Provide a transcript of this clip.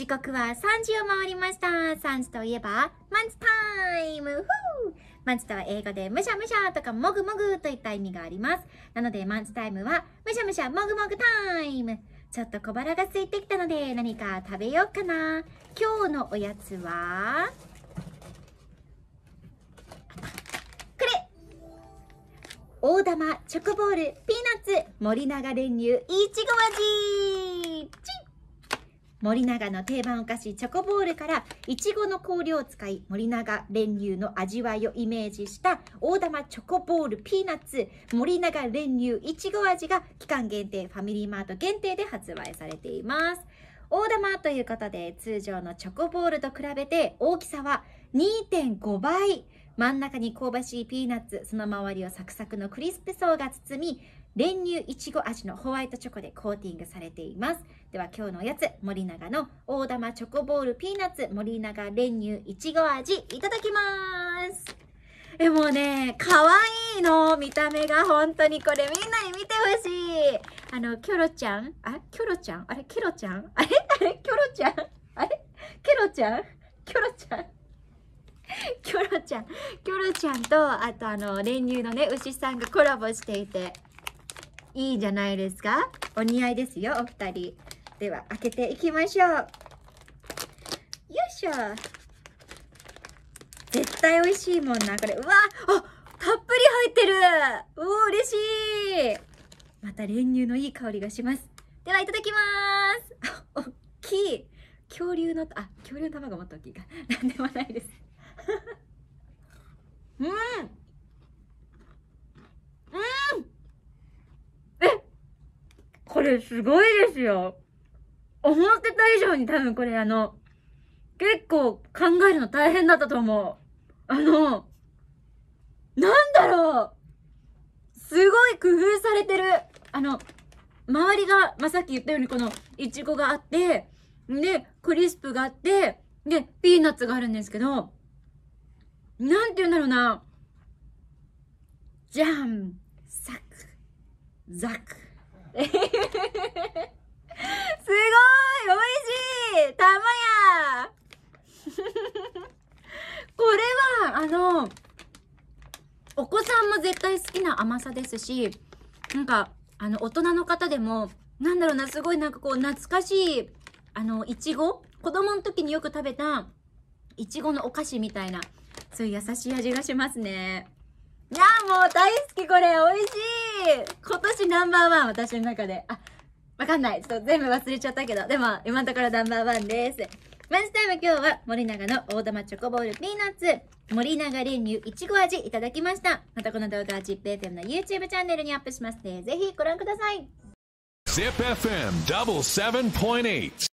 時刻は3時を回りました。3時といえば、マンチタイムマンチとは英語でむしゃむしゃとかもぐもぐといった意味があります。なのでマンチタイムはむしゃむしゃもぐもぐタイム。ちょっと小腹が空いてきたので何か食べようかな。今日のおやつは、これ大玉チョコボールピーナッツ森永練乳いちご味森永の定番お菓子チョコボールからいちごの香料を使い森永練乳の味わいをイメージした大玉チョコボールピーナッツ森永練乳いちご味が期間限定ファミリーマート限定で発売されています大玉ということで通常のチョコボールと比べて大きさは2.5倍真ん中に香ばしいピーナッツ、その周りをサクサクのクリスプ層が包み、練乳いちご味のホワイトチョコでコーティングされています。では今日のおやつ、森永の大玉チョコボールピーナッツ森永練乳いちご味いただきます。え、もうね、可愛いの、見た目が本当にこれみんなに見てほしい。あの、キョロちゃんあ、キョロちゃんあれ、キョロちゃんあれあれ、キョロちゃんあれキョロちゃんキョロちゃんロちゃんキョロちゃんとあとあの練乳のね牛さんがコラボしていていいじゃないですかお似合いですよお二人では開けていきましょうよいしょ絶対美味しいもんなこれうわあたっぷり入ってるおお嬉しいまた練乳のいい香りがしますではいただきますおっきい恐竜のあ恐竜の卵もっと大きいか何でもないですこれすごいですよ。思ってた以上に多分これあの、結構考えるの大変だったと思う。あの、なんだろうすごい工夫されてる。あの、周りが、まあ、さっき言ったようにこの、いちごがあって、で、クリスプがあって、で、ピーナッツがあるんですけど、なんて言うんだろうな。じゃん、サク、ザク。すごい美味しいたまやこれは、あの、お子さんも絶対好きな甘さですし、なんか、あの、大人の方でも、なんだろうな、すごいなんかこう、懐かしい、あの、いちご子供の時によく食べた、いちごのお菓子みたいな、そういう優しい味がしますね。もう大好きこれ、美味しい今年ナンバーワン、私の中で。あ、わかんない。ちょっと全部忘れちゃったけど。でも、今のところナンバーワンです。ランチタイム今日は森永の大玉チョコボールピーナッツ、森永練乳いちご味いただきました。またこの動画は ZIPFM の YouTube チャンネルにアップしますの、ね、で、ぜひご覧ください。ZIPFM77.8